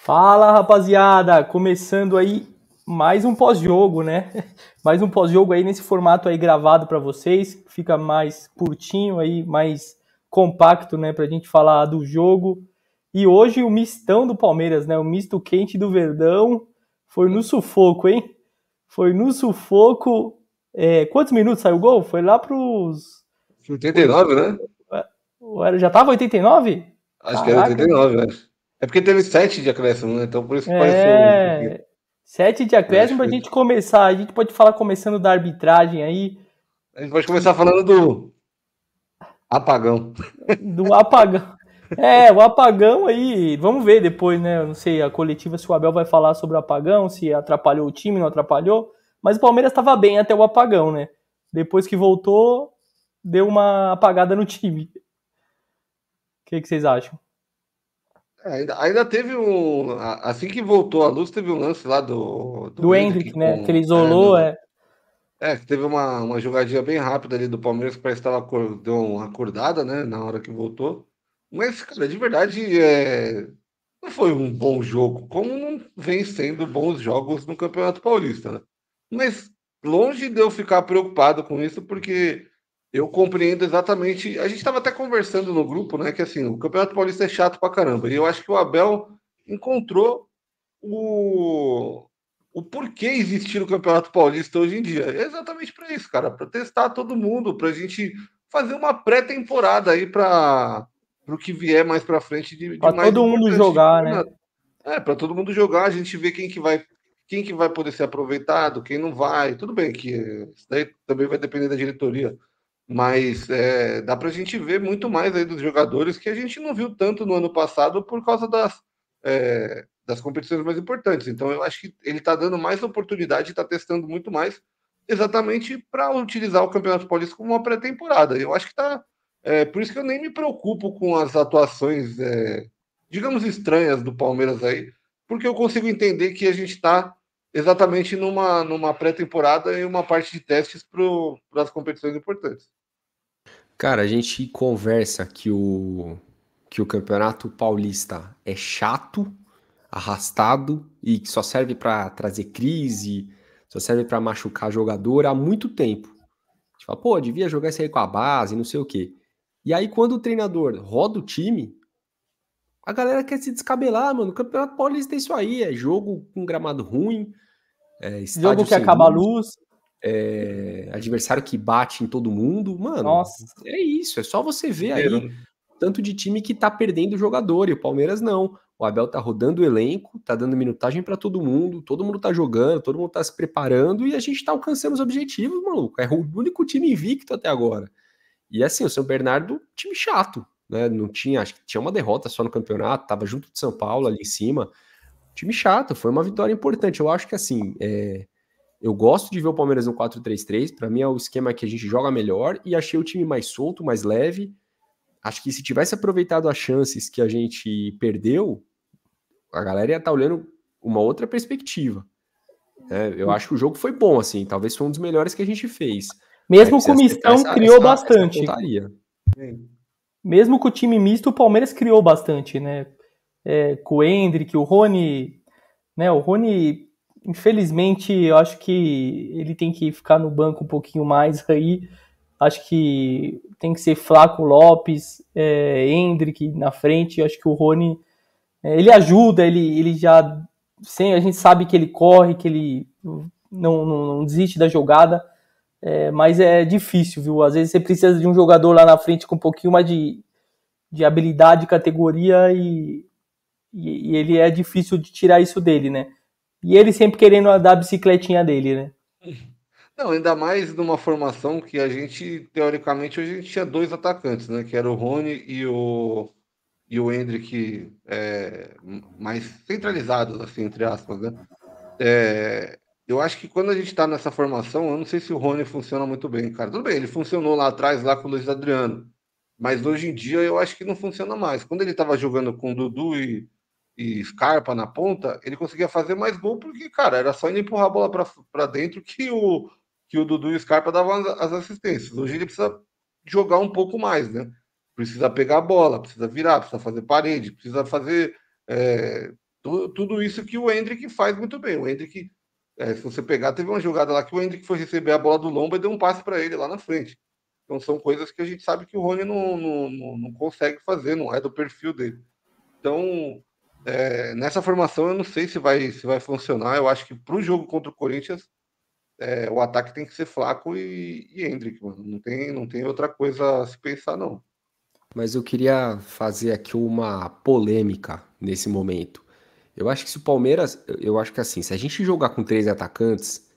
Fala rapaziada, começando aí mais um pós-jogo, né? Mais um pós-jogo aí nesse formato aí gravado para vocês, fica mais curtinho aí, mais compacto, né, pra gente falar do jogo. E hoje o mistão do Palmeiras, né? O misto quente do Verdão foi no sufoco, hein? Foi no sufoco. É, quantos minutos saiu o gol? Foi lá pros 89, né? Já tava 89? Acho Caraca. que era 89, né? É porque teve sete de acréscimo, né? Então por isso que é... pareceu. Um sete de acréscimo é, pra gente começar. A gente pode falar começando da arbitragem aí. A gente pode começar falando do apagão. Do apagão. É, o apagão aí, vamos ver depois, né? Eu não sei a coletiva se o Abel vai falar sobre o apagão, se atrapalhou o time, não atrapalhou. Mas o Palmeiras estava bem até o apagão, né? Depois que voltou, deu uma apagada no time. O que, que vocês acham? Ainda, ainda teve um. Assim que voltou a luz, teve um lance lá do. Do, do Hendrick, né, com, né? que ele isolou, é. É, é teve uma, uma jogadinha bem rápida ali do Palmeiras, que parece que deu uma acordada, né, na hora que voltou. Mas, cara, de verdade, é... não foi um bom jogo, como não vem sendo bons jogos no Campeonato Paulista, né? Mas longe de eu ficar preocupado com isso, porque eu compreendo exatamente. A gente estava até conversando no grupo, né? Que assim, o Campeonato Paulista é chato pra caramba. E eu acho que o Abel encontrou o, o porquê existir o Campeonato Paulista hoje em dia. É exatamente para isso, cara. Para testar todo mundo, para a gente fazer uma pré-temporada aí para o que vier mais para frente. De, para todo mundo jogar, né? É, para todo mundo jogar, a gente vê quem que vai quem que vai poder ser aproveitado, quem não vai. Tudo bem que isso daí também vai depender da diretoria mas é, dá para a gente ver muito mais aí dos jogadores que a gente não viu tanto no ano passado por causa das, é, das competições mais importantes. Então eu acho que ele está dando mais oportunidade, está testando muito mais, exatamente para utilizar o Campeonato Paulista como uma pré-temporada. Eu acho que está. É, por isso que eu nem me preocupo com as atuações, é, digamos, estranhas do Palmeiras aí, porque eu consigo entender que a gente está exatamente numa, numa pré-temporada e uma parte de testes para as competições importantes. Cara, a gente conversa que o, que o campeonato paulista é chato, arrastado e que só serve para trazer crise, só serve para machucar jogador há muito tempo. A gente fala, pô, devia jogar isso aí com a base, não sei o quê. E aí, quando o treinador roda o time, a galera quer se descabelar, mano. O Campeonato Paulista é isso aí, é jogo com gramado ruim, é estádio jogo que acaba luz. a luz é, adversário que bate em todo mundo. Mano, Nossa. é isso. É só você ver aí né? tanto de time que tá perdendo o jogador e o Palmeiras não. O Abel tá rodando o elenco, tá dando minutagem para todo mundo, todo mundo tá jogando, todo mundo tá se preparando e a gente tá alcançando os objetivos, maluco. É o único time invicto até agora. E assim, o São Bernardo, time chato, né? Não tinha, acho que tinha uma derrota só no campeonato, tava junto de São Paulo ali em cima. Time chato, foi uma vitória importante. Eu acho que assim, é, eu gosto de ver o Palmeiras no 4-3-3, para mim é o esquema que a gente joga melhor e achei o time mais solto, mais leve. Acho que se tivesse aproveitado as chances que a gente perdeu, a galera ia estar tá olhando uma outra perspectiva. É, eu hum. acho que o jogo foi bom, assim, talvez foi um dos melhores que a gente fez. Mesmo é, com o mistão, essa, criou essa, bastante. Essa Mesmo com o time misto, o Palmeiras criou bastante, né? É, com o Hendrick, o Rony. Né, o Rony Infelizmente, eu acho que ele tem que ficar no banco um pouquinho mais aí. Acho que tem que ser Flaco Lopes, é, Hendrick na frente. Eu acho que o Rony é, ele ajuda, ele, ele já sem a gente sabe que ele corre, que ele não, não, não desiste da jogada, é, mas é difícil, viu? Às vezes você precisa de um jogador lá na frente com um pouquinho mais de, de habilidade, categoria e, e, e ele é difícil de tirar isso dele, né? E ele sempre querendo dar a bicicletinha dele, né? Não, ainda mais numa formação que a gente, teoricamente, hoje a gente tinha dois atacantes, né? Que era o Rony e o, e o Hendrick é, mais centralizados, assim, entre aspas, né? É, eu acho que quando a gente tá nessa formação, eu não sei se o Rony funciona muito bem, cara. Tudo bem, ele funcionou lá atrás, lá com o Luiz Adriano. Mas hoje em dia eu acho que não funciona mais. Quando ele tava jogando com o Dudu e e Scarpa na ponta, ele conseguia fazer mais gol porque, cara, era só ele empurrar a bola para dentro que o, que o Dudu e o Scarpa davam as assistências. Hoje ele precisa jogar um pouco mais, né? Precisa pegar a bola, precisa virar, precisa fazer parede, precisa fazer é, tudo isso que o Hendrick faz muito bem. O Hendrick, é, se você pegar, teve uma jogada lá que o Hendrick foi receber a bola do Lomba e deu um passe para ele lá na frente. Então são coisas que a gente sabe que o Rony não, não, não, não consegue fazer, não é do perfil dele. Então é, nessa formação eu não sei se vai, se vai funcionar. Eu acho que para o jogo contra o Corinthians, é, o ataque tem que ser Flaco e, e Hendrick, mano. Não tem, não tem outra coisa a se pensar, não. Mas eu queria fazer aqui uma polêmica nesse momento. Eu acho que se o Palmeiras. Eu acho que assim, se a gente jogar com três atacantes,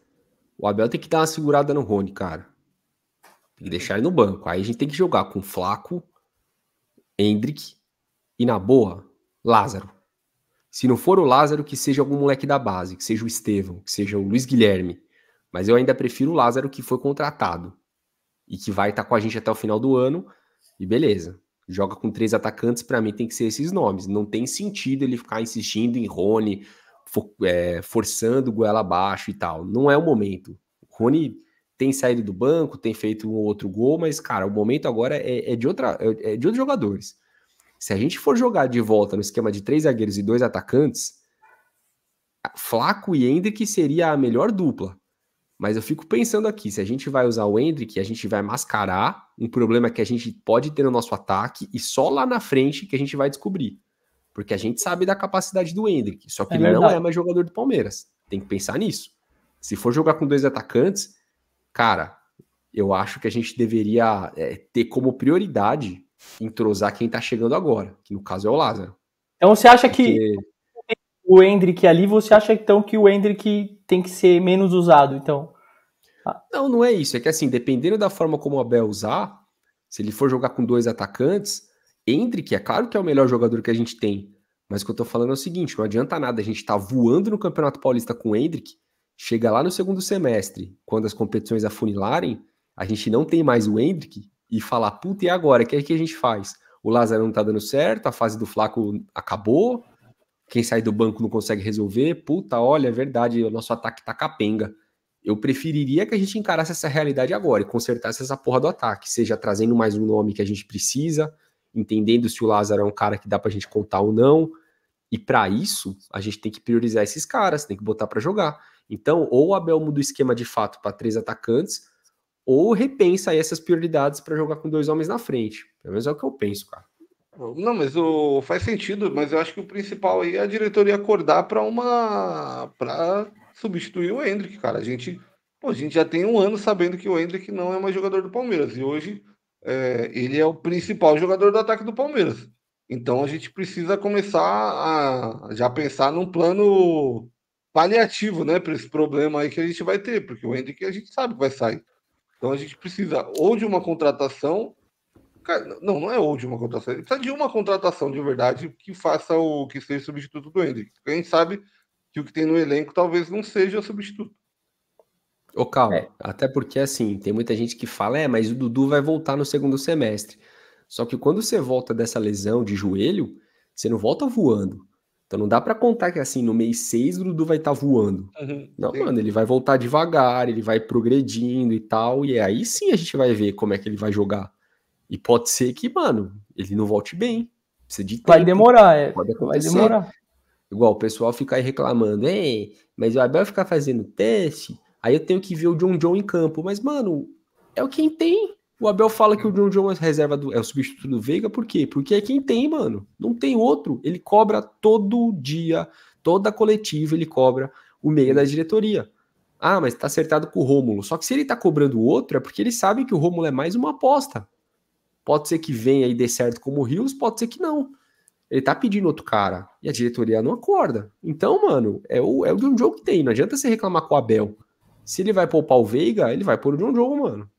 o Abel tem que dar uma segurada no Rony, cara. Tem que deixar ele no banco. Aí a gente tem que jogar com Flaco, Hendrick e, na boa, Lázaro. Se não for o Lázaro, que seja algum moleque da base, que seja o Estevão, que seja o Luiz Guilherme. Mas eu ainda prefiro o Lázaro que foi contratado e que vai estar tá com a gente até o final do ano. E beleza. Joga com três atacantes, para mim tem que ser esses nomes. Não tem sentido ele ficar insistindo em Rony, for, é, forçando goela abaixo e tal. Não é o momento. O Rony tem saído do banco, tem feito um outro gol, mas, cara, o momento agora é, é de, outra, é, é de outros jogadores. Se a gente for jogar de volta no esquema de três zagueiros e dois atacantes, Flaco e Hendrick seria a melhor dupla. Mas eu fico pensando aqui, se a gente vai usar o Hendrick, a gente vai mascarar um problema que a gente pode ter no nosso ataque e só lá na frente que a gente vai descobrir. Porque a gente sabe da capacidade do Hendrick, só que é ele verdade. não é mais jogador do Palmeiras. Tem que pensar nisso. Se for jogar com dois atacantes, cara, eu acho que a gente deveria é, ter como prioridade entrosar quem tá chegando agora, que no caso é o Lázaro. Então você acha Porque... que o Hendrick ali, você acha então que o Hendrick tem que ser menos usado, então? Ah. Não, não é isso. É que assim, dependendo da forma como o Abel usar, se ele for jogar com dois atacantes, Hendrick é claro que é o melhor jogador que a gente tem. Mas o que eu tô falando é o seguinte: não adianta nada a gente tá voando no Campeonato Paulista com o Hendrick, chega lá no segundo semestre, quando as competições afunilarem, a gente não tem mais o Hendrick, e falar, puta, e agora? O que é que a gente faz? O Lázaro não tá dando certo, a fase do Flaco acabou, quem sai do banco não consegue resolver, puta, olha, é verdade, o nosso ataque tá capenga. Eu preferiria que a gente encarasse essa realidade agora e consertasse essa porra do ataque, seja trazendo mais um nome que a gente precisa, entendendo se o Lázaro é um cara que dá pra gente contar ou não. E para isso, a gente tem que priorizar esses caras, tem que botar para jogar. Então, ou o Abel muda o esquema de fato para três atacantes, ou repensa aí essas prioridades para jogar com dois homens na frente. Pelo menos é o que eu penso, cara. Não, mas o, faz sentido, mas eu acho que o principal aí é a diretoria acordar para uma para substituir o Hendrick, cara. A gente, pô, a gente já tem um ano sabendo que o Hendrick não é mais jogador do Palmeiras e hoje é, ele é o principal jogador do ataque do Palmeiras. Então a gente precisa começar a já pensar num plano paliativo, né, para esse problema aí que a gente vai ter, porque o Hendrick a gente sabe que vai sair. Então a gente precisa ou de uma contratação. Cara, não, não é ou de uma contratação. gente precisa de uma contratação de verdade que faça o que seja substituto do Hendrick. Porque a gente sabe que o que tem no elenco talvez não seja substituto. Ô, calma. É. Até porque, assim, tem muita gente que fala, é, mas o Dudu vai voltar no segundo semestre. Só que quando você volta dessa lesão de joelho, você não volta voando. Então não dá para contar que assim, no mês 6 o Dudu vai estar tá voando. Uhum, não, sim. mano, ele vai voltar devagar, ele vai progredindo e tal, e aí sim a gente vai ver como é que ele vai jogar. E pode ser que, mano, ele não volte bem. Precisa de tempo. Vai demorar, é. Pode Vai demorar. Igual o pessoal fica aí reclamando, é? mas o Abel ficar fazendo teste, aí eu tenho que ver o John John em campo. Mas, mano, é o quem tem. O Abel fala que o John Jones é reserva do, é o substituto do Veiga, por quê? Porque é quem tem, mano. Não tem outro. Ele cobra todo dia, toda coletiva ele cobra o meia da diretoria. Ah, mas tá acertado com o Rômulo. Só que se ele tá cobrando o outro, é porque ele sabe que o Rômulo é mais uma aposta. Pode ser que venha e dê certo como o Rios, pode ser que não. Ele tá pedindo outro cara. E a diretoria não acorda. Então, mano, é o, é o John Jones que tem. Não adianta você reclamar com o Abel. Se ele vai poupar o Veiga, ele vai pôr o John Jones, mano.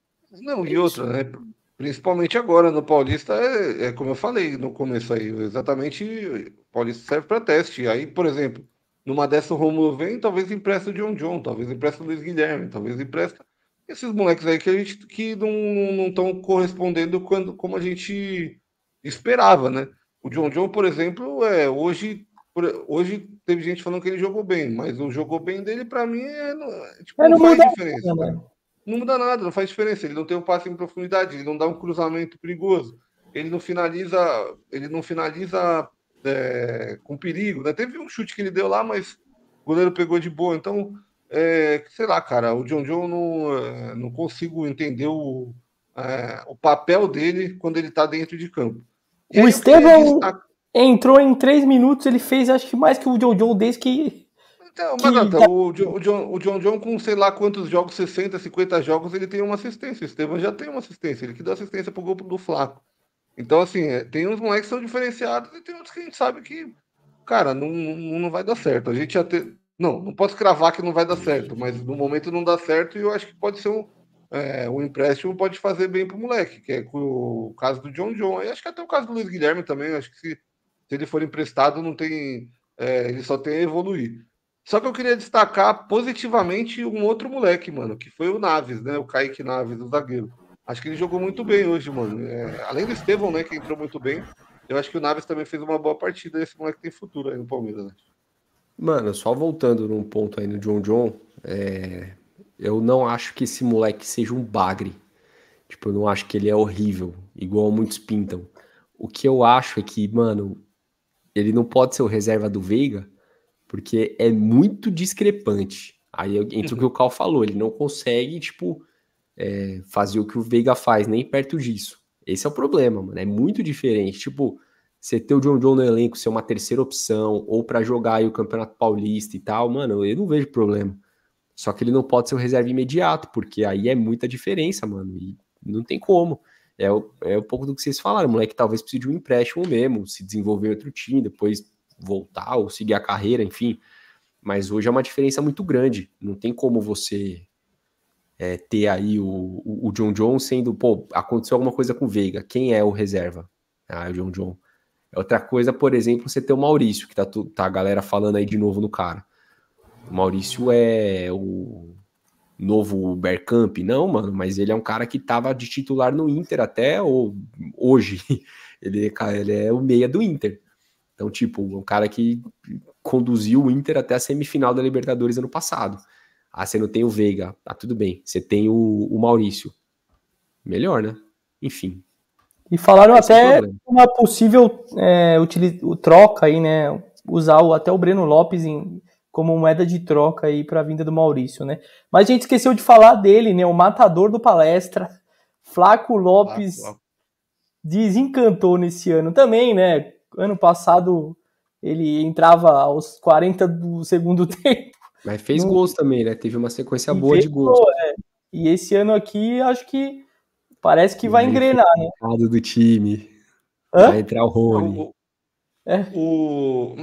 Não, e é outra, né? Principalmente agora no Paulista, é, é, como eu falei no começo aí, exatamente o Paulista serve para teste. Aí, por exemplo, numa dessa o Romulo vem, talvez empresta o John John, talvez empresta o Luiz Guilherme, talvez empresta esses moleques aí que a gente que não estão correspondendo quando, como a gente esperava, né? O John John, por exemplo, é, hoje, hoje teve gente falando que ele jogou bem, mas o jogou bem dele, para mim, é, é tipo, não, não faz diferença. Nada, né? não muda nada, não faz diferença. Ele não tem um passe em profundidade, ele não dá um cruzamento perigoso, ele não finaliza, ele não finaliza é, com perigo. Né? Teve um chute que ele deu lá, mas o goleiro pegou de boa. Então, é, sei lá, cara, o John John não, é, não consigo entender o, é, o papel dele quando ele tá dentro de campo. E o Estevão entrou em três minutos, ele fez acho que mais que o John John desde que então, mas que... o, John, John, com sei lá quantos jogos, 60, 50 jogos, ele tem uma assistência. O Estevam já tem uma assistência, ele que dá assistência pro gol do Flaco. Então, assim, é, tem uns moleques que são diferenciados e tem outros que a gente sabe que, cara, não, não, vai dar certo. A gente já tem, Não, não posso cravar que não vai dar certo, mas no momento não dá certo e eu acho que pode ser um. É, um empréstimo pode fazer bem pro moleque, que é o caso do John John. E acho que até o caso do Luiz Guilherme também. Acho que se, se ele for emprestado, não tem. É, ele só tem a evoluir. Só que eu queria destacar positivamente um outro moleque, mano, que foi o Naves, né? O Kaique Naves, o zagueiro. Acho que ele jogou muito bem hoje, mano. É, além do Estevão, né, que entrou muito bem, eu acho que o Naves também fez uma boa partida. Esse moleque tem futuro aí no Palmeiras, né? Mano, só voltando num ponto aí no John John, é... eu não acho que esse moleque seja um bagre. Tipo, eu não acho que ele é horrível, igual muitos pintam. O que eu acho é que, mano, ele não pode ser o reserva do Veiga, porque é muito discrepante. Aí entre o que uhum. o Cal falou, ele não consegue, tipo, é, fazer o que o Veiga faz, nem perto disso. Esse é o problema, mano. É muito diferente. Tipo, você ter o John John no elenco, ser uma terceira opção, ou para jogar aí o Campeonato Paulista e tal, mano, eu não vejo problema. Só que ele não pode ser o reserva imediato, porque aí é muita diferença, mano. E não tem como. É, o, é um pouco do que vocês falaram, o moleque talvez precise de um empréstimo mesmo, se desenvolver em outro time, depois voltar ou seguir a carreira, enfim. Mas hoje é uma diferença muito grande. Não tem como você é, ter aí o, o, John John sendo, pô, aconteceu alguma coisa com o Veiga. Quem é o reserva? Ah, é o John John. É outra coisa, por exemplo, você ter o Maurício, que tá, tá a galera falando aí de novo no cara. O Maurício é o novo Bergkamp, não, mano, mas ele é um cara que tava de titular no Inter até ou, hoje. Ele, é, ele é o meia do Inter. Então, tipo, um cara que conduziu o Inter até a semifinal da Libertadores ano passado. Ah, você não tem o Veiga. tá tudo bem. Você tem o, o Maurício. Melhor, né? Enfim. E falaram é até uma possível é, troca aí, né? Usar o, até o Breno Lopes em, como moeda de troca aí para a vinda do Maurício, né? Mas a gente esqueceu de falar dele, né? O matador do palestra, Flaco Lopes, Flaco. desencantou nesse ano também, né? ano passado ele entrava aos 40 do segundo tempo. Mas fez gols também, né? Teve uma sequência boa de gols. é. E esse ano aqui, acho que parece que vai engrenar, né? do time. Hã? Vai entrar o Rony. É. O,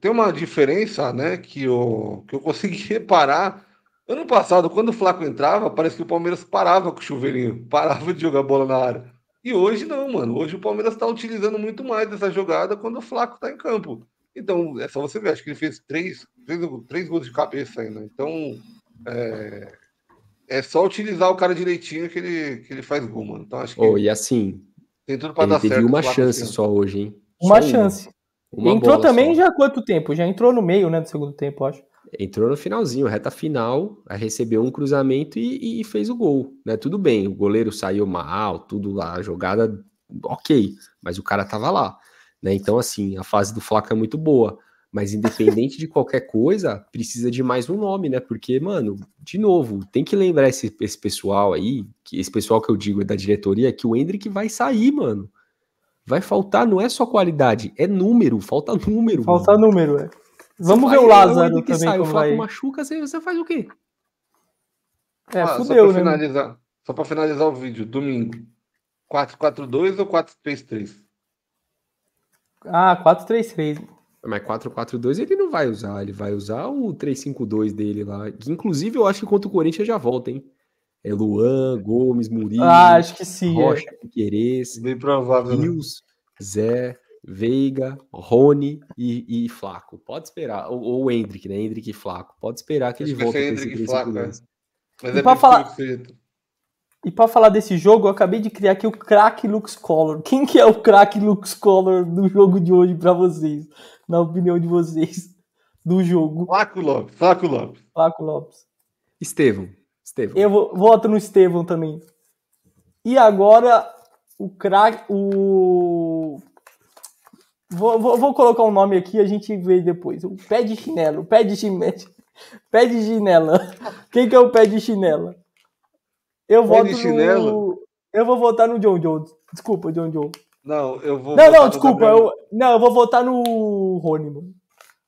tem uma diferença, né, que, eu que eu consegui reparar. Ano passado, quando o Flaco entrava, parece que o Palmeiras parava com o chuveirinho, parava de jogar bola na área. E hoje não, mano. Hoje o Palmeiras está utilizando muito mais essa jogada quando o Flaco está em campo. Então, é só você ver. Acho que ele fez três, três, três gols de cabeça ainda. Então, é, é só utilizar o cara direitinho que ele, que ele faz gol, mano. Então, acho que. Oh, e assim. Tem tudo para dar teve certo. Teve uma chance só hoje, hein? Uma só chance. Uma. Uma entrou também só. já há quanto tempo? Já entrou no meio, né, do segundo tempo, acho entrou no finalzinho, reta final, recebeu um cruzamento e, e, fez o gol, né? Tudo bem, o goleiro saiu mal, tudo lá, a jogada ok, mas o cara tava lá, né? Então, assim, a fase do Flaco é muito boa, mas independente de qualquer coisa, precisa de mais um nome, né? Porque, mano, de novo, tem que lembrar esse, esse pessoal aí, que esse pessoal que eu digo é da diretoria, que o Hendrick vai sair, mano. Vai faltar, não é só qualidade, é número, falta número. Falta mano. número, é. Vamos ver o Lázaro que também. Sai, o Flaco vai... machuca, você, você faz o quê? É, ah, fudeu, né? só né? só para finalizar o vídeo, domingo. 4-4-2 ou 4-3-3? Ah, 4-3-3. Mas 4-4-2 ele não vai usar, ele vai usar o 3-5-2 dele lá. inclusive, eu acho que contra o Corinthians já volta, hein? É Luan, Gomes, Murilo. Ah, acho que sim. É. Rocha, é. Piqueires. Bem provável. Rios, né? Zé. Veiga, Rony e, e Flaco. Pode esperar. Ou, ou Hendrick, né? Hendrick e Flaco. Pode esperar que ele volte. Hendrick e Flaco, é. Mas e é pra falar... E para falar desse jogo, eu acabei de criar aqui o craque Lux Color. Quem que é o craque Lux Color do jogo de hoje para vocês? Na opinião de vocês do jogo. Flaco Lopes, Flaco Lopes. Flaco Lopes. Estevão, Estevão. Eu vou, voto no Estevão também. E agora o craque o Vou, vou, vou, colocar um nome aqui a gente vê depois. O pé de chinelo, pé de chinelo. Pé de chinela. Quem que é o pé de chinela? Eu pé voto no... Eu vou votar no John Jones. Desculpa, John Jones. Não, eu vou. Não, não, desculpa. Eu... Não, eu vou votar no Rony, mano.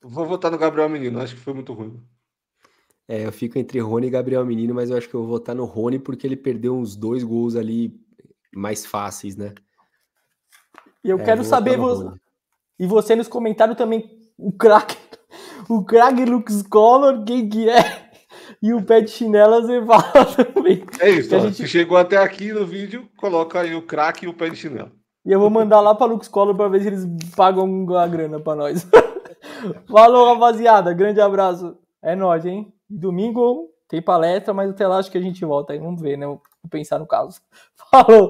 Vou votar no Gabriel Menino, acho que foi muito ruim. É, eu fico entre Rony e Gabriel Menino, mas eu acho que eu vou votar no Rony porque ele perdeu uns dois gols ali mais fáceis, né? E eu é, quero saber. Você... E você nos comentaram também o craque, o craque Lux Color, quem que é? E o pé de chinela você fala também. É isso, gente... se chegou até aqui no vídeo, coloca aí o craque e o pé de chinela. E eu vou mandar lá pra Lux Color para ver se eles pagam a grana para nós. Falou, rapaziada. Grande abraço. É nóis, hein? Domingo tem palestra, mas até lá acho que a gente volta aí. Vamos ver, né? Vou pensar no caso. Falou!